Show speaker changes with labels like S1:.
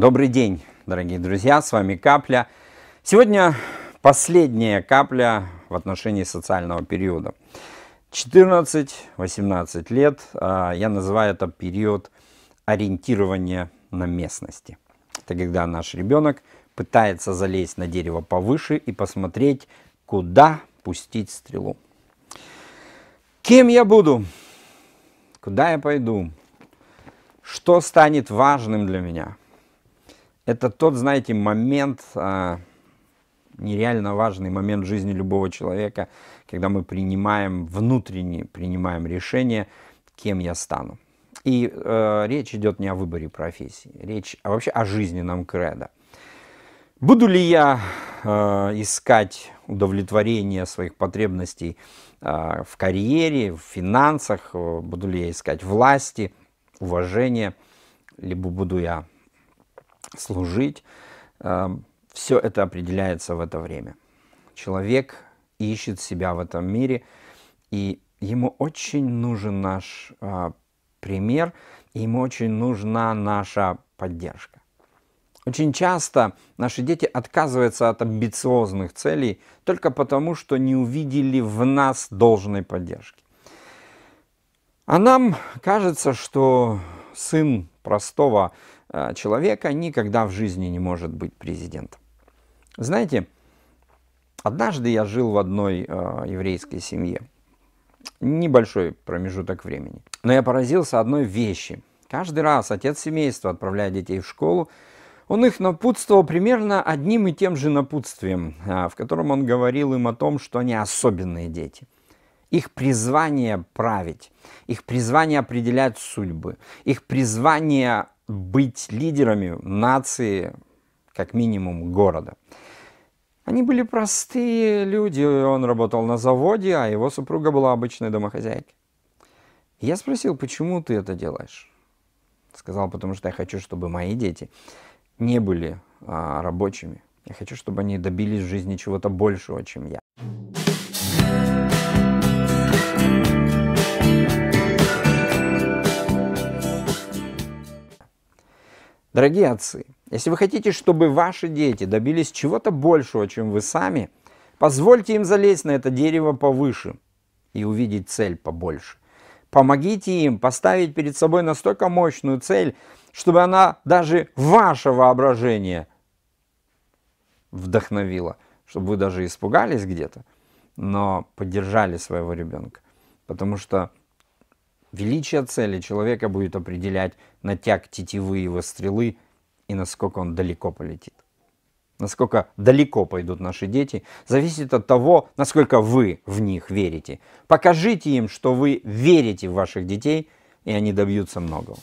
S1: Добрый день, дорогие друзья, с вами Капля. Сегодня последняя капля в отношении социального периода. 14-18 лет, а, я называю это период ориентирования на местности. Это когда наш ребенок пытается залезть на дерево повыше и посмотреть, куда пустить стрелу. Кем я буду? Куда я пойду? Что станет важным для меня? это тот, знаете, момент, а, нереально важный момент жизни любого человека, когда мы принимаем внутренне, принимаем решение, кем я стану. И э, речь идет не о выборе профессии, речь а вообще о жизненном кредо. Буду ли я э, искать удовлетворение своих потребностей э, в карьере, в финансах, буду ли я искать власти, уважения, либо буду я служить. Эм, Все это определяется в это время. Человек ищет себя в этом мире, и ему очень нужен наш э, пример, и ему очень нужна наша поддержка. Очень часто наши дети отказываются от амбициозных целей только потому, что не увидели в нас должной поддержки. А нам кажется, что сын простого Э, человека никогда в жизни не может быть президентом. Знаете, однажды я жил в одной э, еврейской семье. Небольшой промежуток времени. Но я поразился одной вещи. Каждый раз отец семейства, отправляя детей в школу, он их напутствовал примерно одним и тем же напутствием, э, в котором он говорил им о том, что они особенные дети. Их призвание править, их призвание определять судьбы, их призвание быть лидерами нации, как минимум города. Они были простые люди, он работал на заводе, а его супруга была обычной домохозяйкой. Я спросил, почему ты это делаешь? Сказал, потому что я хочу, чтобы мои дети не были а, рабочими. Я хочу, чтобы они добились в жизни чего-то большего, чем я. Дорогие отцы, если вы хотите, чтобы ваши дети добились чего-то большего, чем вы сами, позвольте им залезть на это дерево повыше и увидеть цель побольше. Помогите им поставить перед собой настолько мощную цель, чтобы она даже ваше воображение вдохновила, чтобы вы даже испугались где-то, но поддержали своего ребенка. Потому что Величие цели человека будет определять натяг тетивы его стрелы и насколько он далеко полетит. Насколько далеко пойдут наши дети, зависит от того, насколько вы в них верите. Покажите им, что вы верите в ваших детей, и они добьются многого.